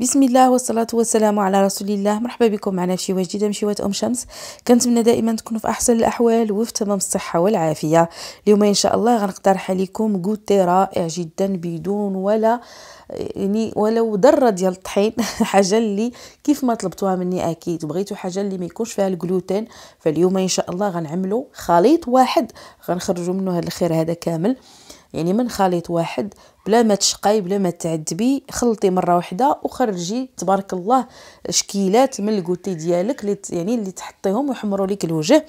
بسم الله والصلاة والسلام على رسول الله مرحبا بكم معنا في شيوه جديدة من شيوه أم شمس كنتمنى دائما تكونوا في أحسن الأحوال وفي تمام الصحة والعافية اليوم إن شاء الله غنقترح عليكم كوتي رائع جدا بدون ولا يعني ولو ذره ديال الطحين حاجه اللي كيف ما طلبتوها مني اكيد بغيتو حاجه اللي ما يكونش فيها الجلوتين فاليوم ان شاء الله غنعملو خليط واحد غنخرجوا منه هذا الخير هذا كامل يعني من خليط واحد بلا ما تشقاي بلا ما تعذبي خلطي مره واحده وخرجي تبارك الله شكيلات من الكوتي ديالك اللي يعني اللي تحطيهم ويحمروا لك الوجه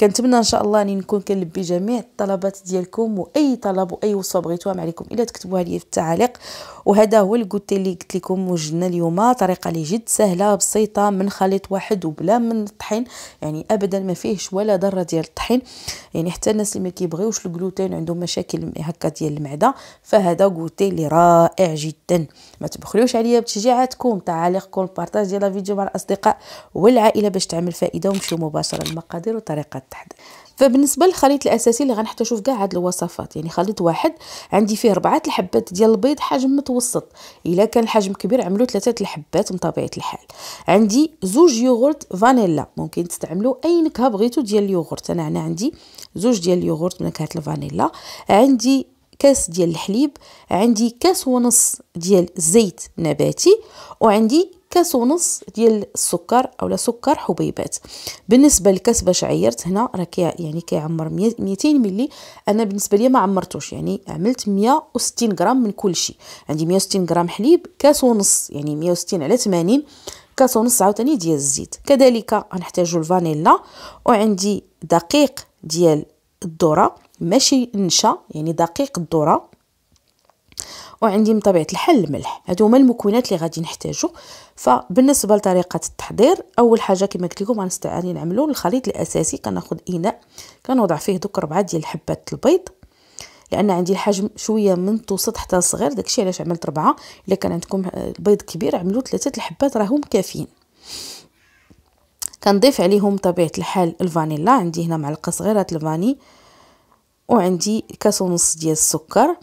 كنتمنى ان شاء الله اني نكون كنلبي جميع الطلبات ديالكم واي طلب واي وصفه بغيتوها مع عليكم الا تكتبوها لي في التعاليق وهذا هو الكوتي اللي قلت لكم وجدنا اليوم طريقه اللي جد سهله بسيطه من خليط واحد وبلا من الطحين يعني ابدا ما فيهش ولا ذره ديال الطحين يعني حتى الناس اللي ما كيبغيوش الجلوتين عندهم مشاكل هكا ديال المعده فهذا غوتي اللي رائع جدا ما تبخلوش عليا بتشجيعاتكم تعاليقكم بارطاج ديال الفيديو مع الاصدقاء والعائله باش تعمل فائده ومشيو مباشره للمقادير وطريقه التحضير فبالنسبه للخليط الاساسي اللي غنحتاجو نشوف كاع هاد الوصفات يعني خليط واحد عندي فيه ربعه الحبات ديال البيض حجم متوسط الا كان الحجم كبير عملوا ثلاثه الحبات من طبيعه الحال عندي زوج يوغورت فانيلا ممكن تستعملوا اي نكهه بغيتو ديال اليوغورت انا هنا عندي زوج ديال اليوغورت بنكهه الفانيلا عندي كاس ديال الحليب عندي كاس ونص ديال زيت نباتي وعندي كاس ونص ديال السكر اولا سكر حبيبات بالنسبه للكاس باش عيرت هنا راه يعني كيعمر 200 ملي انا بالنسبه ليا ما عمرتوش يعني عملت 160 غرام من كل شيء عندي 160 غرام حليب كاس ونص يعني 160 على 80 كاس ونص عاوتاني ديال الزيت كذلك غنحتاجو الفانيلا وعندي دقيق ديال الذره ماشي نشا يعني دقيق الذره وعندي من طبيعه الحال الملح هادو هما المكونات اللي غادي نحتاجو فبالنسبه لطريقه التحضير اول حاجه كما قلت لكم غادي نعملو الخليط الاساسي كناخد اناء كنوضع فيه دوك ربعه ديال حبات البيض لان عندي الحجم شويه من توسط حتى صغير داكشي علاش عملت ربعه الا كان عندكم البيض كبير عملوا ثلاثه الحبات راهم كافيين كنضيف عليهم بطبيعه الحال الفانيلا عندي هنا معلقه صغيره الفاني وعندي كاس ونص ديال السكر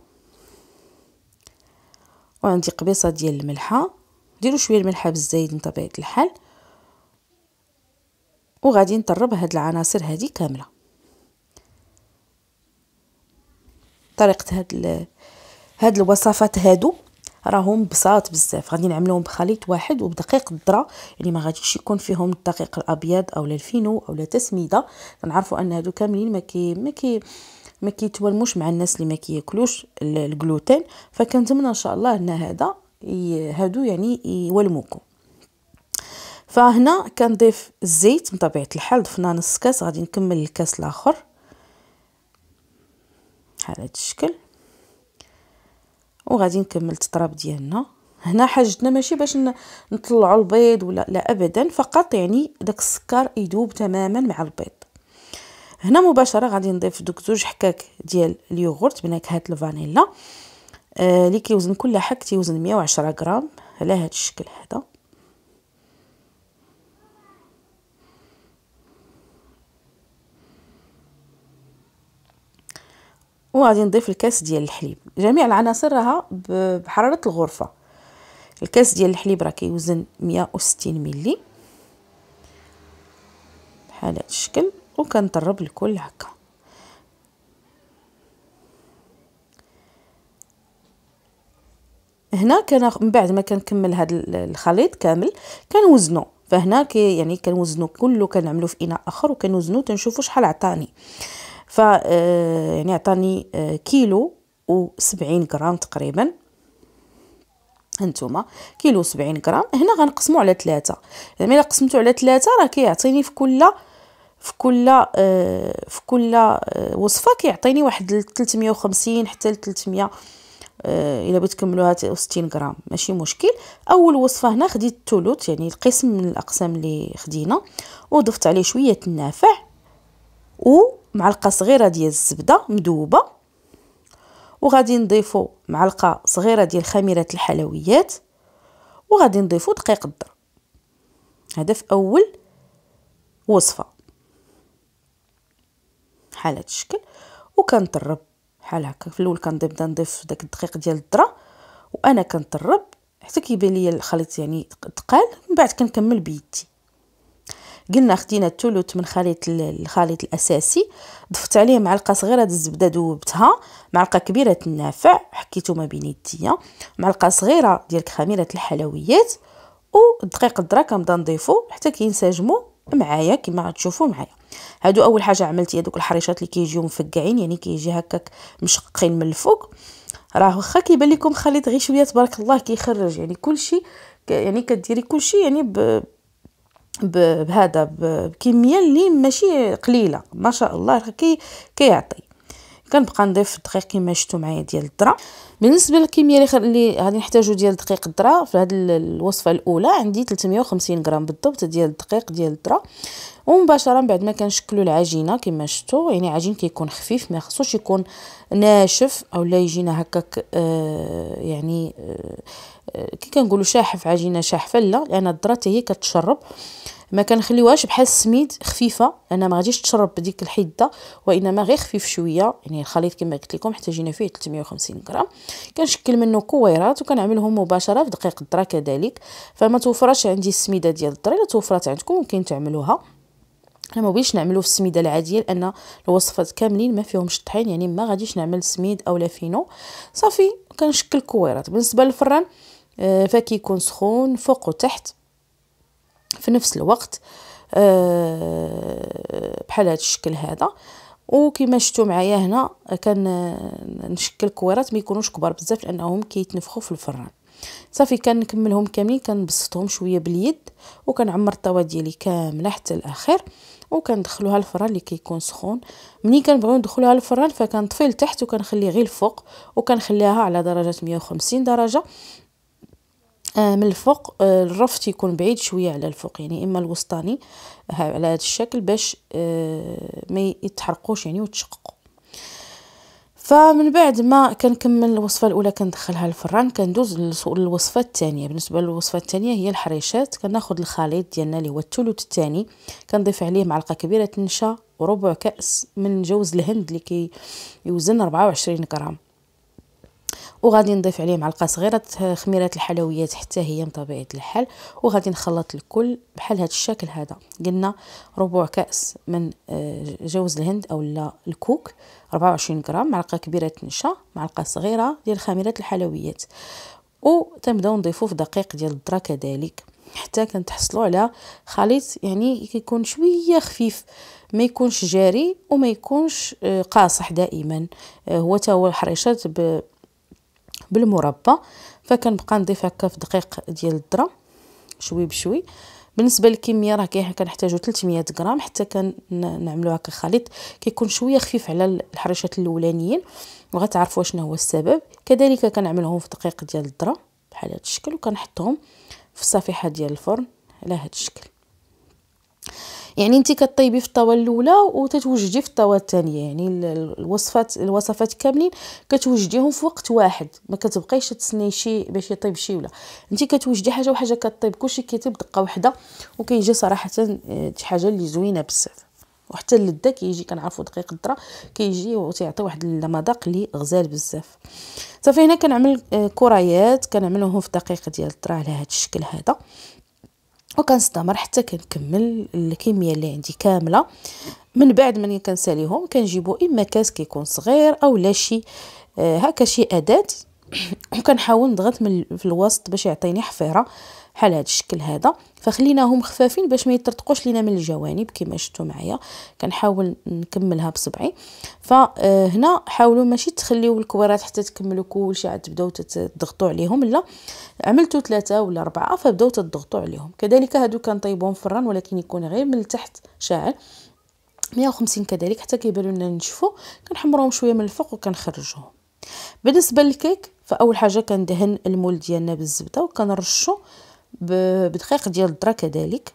وعندي قبيصه ديال الملحه ديروا شويه الملحه بالزايد من طبيعه الحال وغادي نطرب هاد العناصر هادي كامله طريقه هاد ال... هاد الوصفات هادو راهم بساط بزاف غادي نعملوهم بخليط واحد وبدقيق الذره يعني ما غاديش يكون فيهم الدقيق الابيض اولا الفينو اولا التسميده كنعرفوا ان هادو كاملين ما كي ما كي ما كيتوالموش مع الناس اللي ما كياكلوش الجلوتين فكنتمنى ان شاء الله ان هذا هادو يعني يولموكم فهنا كنضيف الزيت بطبيعه الحال ضفنا نص كاس غادي نكمل الكاس الاخر بحال هذا الشكل وغادي نكمل التطراب ديالنا هنا حاجتنا ماشي باش نطلعوا البيض ولا لا ابدا فقط يعني داك السكر يذوب تماما مع البيض هنا مباشره غادي نضيف دوك زوج حكاك ديال اليوغورت بنكهه الفانيلا اللي آه كيوزن كل حك تيوزن 110 غرام على هذا الشكل هذا وغادي نضيف الكاس ديال الحليب جميع العناصر راها بحراره الغرفه الكاس ديال الحليب راه كيوزن 160 ملي بحال هذا الشكل وكنضرب الكل هكا هنا كان من بعد ما كنكمل هذا الخليط كامل كنوزنو فهنا كي يعني كنوزنو كله كنعملو في اناء اخر وكنوزنو تنشوفو شحال عطاني ف آه، يعني عطاني آه، كيلو و70 غرام تقريبا هانتوما كيلو 70 غرام هنا غنقسمو على ثلاثة يعني الا قسمتو على ثلاثة راه كيعطيني في كل في كل آه، في كل وصفه كيعطيني واحد 350 حتى ل 300 الا بغيت تكملوها 60 غرام ماشي مشكل اول وصفه هنا خديت الثلث يعني القسم من الاقسام اللي خدينا وضفت عليه شويه النافع و معلقه صغيره ديال الزبده مذوبه وغادي نضيفو معلقه صغيره ديال خميره الحلويات وغادي نضيفو دقيق الذر هذا في اول وصفه بحال هذا الشكل وكنطرب بحال هكا في الاول كنبدا نضيف داك الدقيق ديال الذره وانا كنطرب حتى كيبان ليا الخليط يعني تقال من بعد كنكمل بيدي قلنا خدينا الثلث من خليط الخليط الاساسي ضفت عليه معلقه صغيره د الزبده ذوبتها معلقه كبيره النافع حكيته ما بين يديا معلقه صغيره ديال خميره الحلويات والدقيق الدرا كنبدا نضيفو حتى كينسجموا معايا كما غتشوفوا معايا هادو اول حاجه عملت هي دوك الحريشات اللي كيجيو مفقعين يعني كيجي هكاك مشققين من الفوق راه واخا كيبان لكم خليط غير شويه تبارك الله كيخرج يعني كلشي يعني كديري كلشي يعني ب بهذا بكميه اللي ماشي قليله ما شاء الله كي كيعطي كنبقى نضيف الدقيق كما شفتوا معايا ديال الذره بالنسبه للكميه اللي, اللي غادي نحتاجو ديال دقيق الذره في هذه الوصفه الاولى عندي 350 غرام بالضبط ديال الدقيق ديال الذره ومباشره بعد ما كنشكلوا العجينه كما شفتوا يعني عجين كيكون خفيف ما خصوش يكون ناشف او لا يجينا هكاك آه يعني آه, آه، كي كنقولوا شاحف عجينه شاحفه لا لان الذره هي كتشرب ما كنخليوهاش بحال السميد خفيفه لان ما غاديش تشرب ديك الحده وانما غير خفيف شويه يعني الخليط كما قلت لكم احتاجينا فيه 350 غرام كنشكل منه كويرات وكنعملهم مباشره في دقيق الذره كذلك فما توفرش عندي السميده ديال الذره الا توفرات عندكم ممكن تعملوها انا ما بغيتش نعملو في السميده العاديه لان الوصفات كاملين ما فيهمش الطحين يعني ما غاديش نعمل سميد اولا فينو صافي كنشكل كويرات بالنسبه للفران آه، فكيكون سخون فوق وتحت في نفس الوقت آه، بحال هذا الشكل هذا وكما شفتوا معايا هنا كان نشكل كويرات ما يكونوش كبار بزاف لانهم كيتنفخوا في الفران صافي كنكملهم كاملين كنبسطهم شويه باليد وكنعمر الطاوه ديالي كامله حتى الاخير وكندخلوها الفران اللي كيكون سخون ملي كنبغيو ندخلوها الفران فكنطفي لتحت وكنخلي غير الفوق وكنخليها على درجه 150 درجه آه، من الفوق آه، الرف تيكون بعيد شويه على الفوق يعني اما الوسطاني على هذا الشكل باش آه، ما يتحرقوش يعني وتشققوا فمن بعد ما كنكمل الوصفه الاولى كندخلها للفران كندوز للوصفه الثانيه بالنسبه للوصفه الثانيه هي الحريشات كناخذ الخليط ديالنا اللي هو الثلث الثاني كنضيف عليه معلقه كبيره نشا وربع كاس من جوز الهند اللي كيوزن كي 24 غرام وغادي نضيف عليه معلقه صغيره خميره الحلويات حتى هي بطبيعه الحال وغادي نخلط الكل بحال هذا الشكل هذا قلنا ربع كاس من آه، جوز الهند اولا الكوك 24 غرام معلقه كبيره نشا معلقه صغيره ديال خميره الحلويات تنبداو نضيفو في دقيق ديال الذره كذلك حتى كنتحصلوا على خليط يعني كيكون شويه خفيف ما يكونش جاري وما يكونش آه، قاصح دائما آه، هو تا هو الحريشات بالمربى فكنبقى نضيف هكا في دقيق ديال الذره شوي بشوي بالنسبه للكميه راه كنحتاجو 300 غرام حتى كنعملو هكا خليط كيكون شويه خفيف على الحريشات الاولانيين وغتعرفوا شنو هو السبب كذلك كنعملهم في دقيق ديال الذره بحال هذا الشكل وكنحطهم في الصفيحه ديال الفرن على هذا الشكل يعني انت كطيبي في الطاوه الاولى وتتوجدي في الطاوه الثانيه يعني الوصفات الوصفات كاملين كتوجديهم في وقت واحد ما كتبقايش تسني شي باش يطيب شي ولا انت كتوجدي حاجه وحاجه كطيب كلشي كيطيب دقه واحده وكيجي صراحه آه، شي حاجه اللي زوينه بزاف وحتى اللذه كيجي كنعرفو دقيق الذره كيجي وتيعطي واحد المذاق اللي غزال بزاف صافي هنا كنعمل آه، كريات كنعملهم في دقيق ديال الذره على هذا الشكل هذا وكنستمر حتى كنكمل الكميه اللي عندي كامله من بعد ملي كنساليهم كنجيبو اما كاس كيكون صغير او لا شي آه، هكا شي اداه وكنحاول نضغط من في الوسط باش يعطيني حفيره بحال هذا الشكل هذا فخليناهم خفافين باش ما يترتقوش لينا من الجوانب كما شفتوا معايا كنحاول نكملها بصبعي فهنا حاولوا ماشي تخليو الكويرات حتى تكملوا كلشي عاد تبداو تضغطوا عليهم لا عملتوا ثلاثه ولا اربعه فبداو تضغطوا عليهم كذلك هادو كنطيبوهم في الران ولكن يكون غير من تحت شاعل 150 كذلك حتى كيبانوا لنا نشفوا كنحمروهم شويه من الفوق وكنخرجوهم بالنسبه للكيك فاول حاجه كندهن المول ديالنا بالزبده وكنرشو بدقيق ديال الذره كذلك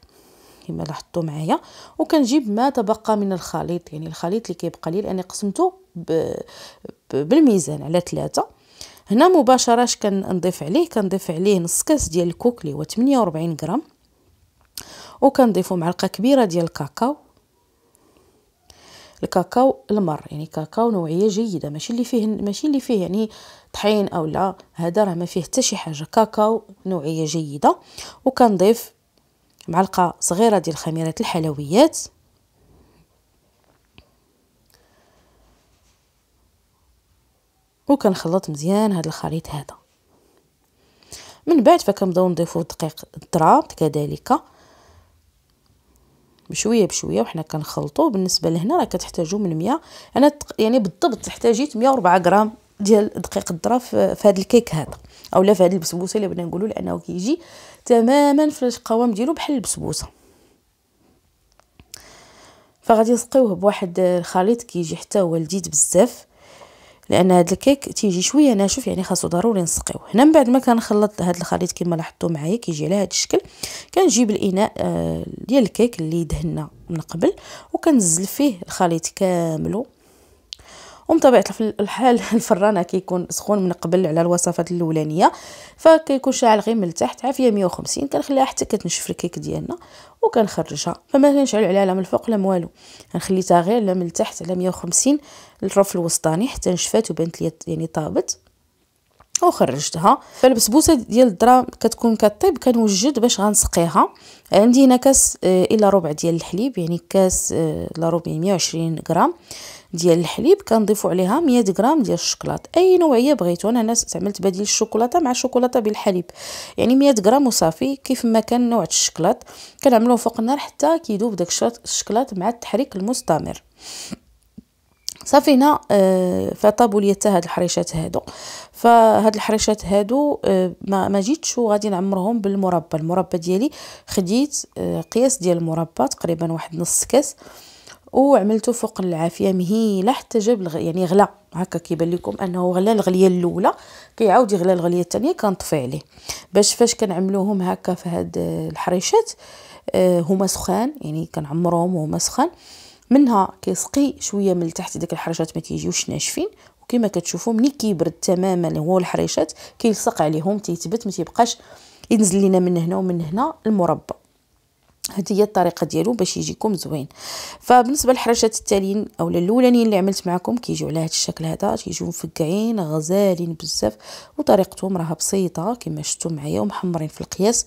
كما لاحظتوا معايا وكنجيب ما تبقى من الخليط يعني الخليط اللي كيبقى لي لاني قسمته بالميزان على ثلاثة هنا مباشره اش كنضيف عليه كنضيف عليه نص كاس ديال الكوك اللي هو 48 غرام وكنضيفوا معلقه كبيره ديال الكاكاو الكاكاو المر يعني كاكاو نوعيه جيده ماشي اللي فيه ماشي اللي فيه يعني طحين او لا هذا راه ما فيه حتى شي حاجه كاكاو نوعيه جيده وكنضيف معلقه صغيره ديال خميره الحلويات وكنخلط مزيان هذا الخليط هذا من بعد فكنبداو نضيفو دقيق الضراب كذلك بشويه بشويه وحنا كنخلطو بالنسبه لهنا راه كتحتاجو من 100 انا يعني بالضبط احتاجيت 104 غرام ديال دقيق الذره في هذا الكيك هذا اولا في هذه البسبوسه اللي بغينا نقولوا لانه كيجي تماما في القوام ديالو بحال البسبوسه فغادي نسقيوه بواحد الخليط كيجي حتى هو لذيذ بزاف لان هذا الكيك تيجي شويه ناشف يعني خاصو ضروري نسقيوه هنا من بعد ما كنخلط هذا الخليط كما لاحظتوا معايا كيجي على هذا الشكل كنجيب الاناء آه، ديال الكيك اللي دهنا من قبل وكنزل فيه الخليط كامله طبيعة الحال الفران كيكون سخون من قبل على الوصفات الاولانيه فكيكون شاعل غير من التحت عافيه 150 كنخليها حتى كتنشف الكيك ديالنا وكنخرجها فما كنشعل عليها لا من الفوق لا والو كنخليتها غير لا من التحت على 150 للرف الوسطاني حتى نشفات وبانت لي يعني طابت وخرجتها فالبسبوسه ديال الذره كتكون كطيب كنوجد باش غنسقيها عندي هنا كاس آه، الى ربع ديال الحليب يعني كاس الا آه، ربع 120 يعني غرام ديال الحليب كنضيفوا عليها 100 غرام ديال الشكلاط اي نوعيه بغيتو انا استعملت بديل الشوكولاته مع شوكولاته بالحليب يعني 100 غرام وصافي كيف ما كان نوع الشكلاط كنعملوه فوق النار حتى كيدوب داك الشكلاط مع التحريك المستمر صافي هنا آه فطابوا لي حتى هاد الحريشات هادو فهاد الحريشات هادو آه، ما جيتش وغادي نعمرهم بالمربى المربى ديالي خديت آه، قياس ديال المربى تقريبا واحد نص كاس وعملته فوق العافيه مهيله حتى جاب يعني غلا هكا كيبان لكم انه غلا الغليه الاولى كيعاود يغلى الغليه الثانيه كنطفي عليه باش فاش كنعملوهم هكا في هاد الحريشات آه، هما سخان يعني كنعمروهم وهما سخان منها كيسقي شويه من تحت ديك الحريشات ما كيجيوش ناشفين وكما كتشوفوا ملي كيبرد تماما هو الحريشات كيلصق عليهم تيتبت ما تيبقاش ينزل لينا من هنا ومن هنا المربى هذه هي الطريقه ديالو باش يجيكم زوين فبالنسبه للحرشات التاليين اولا الاولانيين اللي عملت معكم كيجيو على هذا الشكل هذا كيجيو مفقعين غزالين بزاف وطريقتهم راها بسيطه كما شفتوا معايا ومحمرين في القياس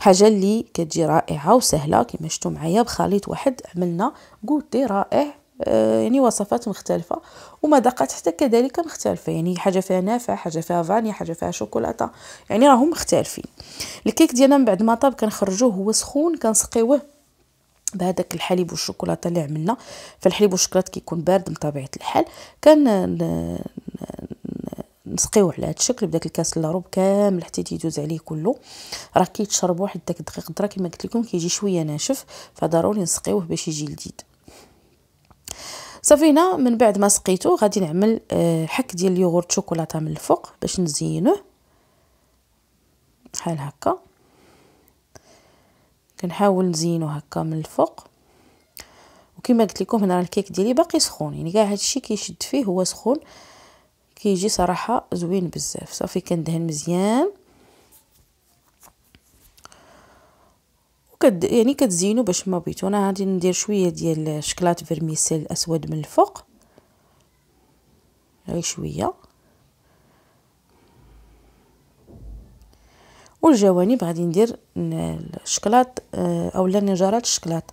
حاجه اللي كتجي رائعه وسهله كما شفتوا معايا بخليط واحد عملنا كوتي رائع آه، يعني وصفات مختلفه ومذاقات حتى كذلك مختلفه يعني حاجه فيها نافع حاجه فيها فانيا حاجه فيها شوكولاته يعني راهم مختلفين الكيك ديالنا من بعد ما طاب كنخرجوه هو سخون كنسقيوه بهذاك الحليب والشوكولاته اللي عملنا فالحليب والشوكولاته كيكون بارد بطبيعه الحال كان نسقيوه على هذا الشكل بداك الكاس اللروب كامل حتى تيدوز عليه كله راه كيتشرب واحد داك الدقيق درا كما قلت لكم كيجي شويه ناشف فضروري نسقيوه باش يجي لذيذ صافي هنا من بعد ما سقيته غادي نعمل آه، حك ديال اليوغورت شوكولاته من الفوق باش نزينوه بحال هكا كنحاول نزينو هكا من الفوق وكما قلت لكم هنا الكيك ديالي باقي سخون يعني كاع هادشي كيشد فيه هو سخون كيجي صراحه زوين بزاف صافي كندهن مزيان وكد يعني كتزينو باش ما بيتو انا غادي ندير شويه ديال الشكلاط فيرميسيل اسود من الفوق غير شويه والجوانب غادي ندير الشكلاط آه، اولا نجارات الشكلاط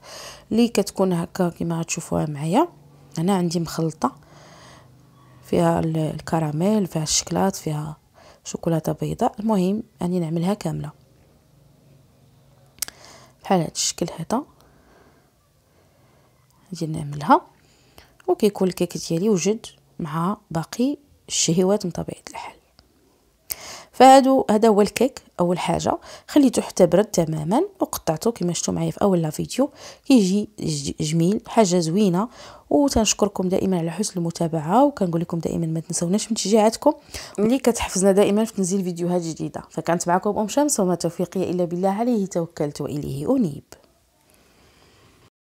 اللي كتكون هكا كما غتشوفوها معايا انا عندي مخلطه فيها الكراميل فيها الشكلاط فيها شوكولاته بيضاء المهم اني نعملها كامله بحال هذا الشكل هذا غادي نعملها وكيكون الكيك ديالي وجد مع باقي الشهيوات من طبيعه الحال فهادو هذا هو الكيك اول حاجه خليته حتى برد تماما وقطعته كما شفتوا معايا في اول لا فيديو كيجي جميل حاجه زوينه وتنشكركم دائما على حسن المتابعه وكنقول لكم دائما ما تنساوناش من تشجيعاتكم اللي كتحفزنا دائما في تنزيل فيديوهات جديده فكانت معكم ام شمس وما توفيقي الا بالله عليه توكلت واليه انيب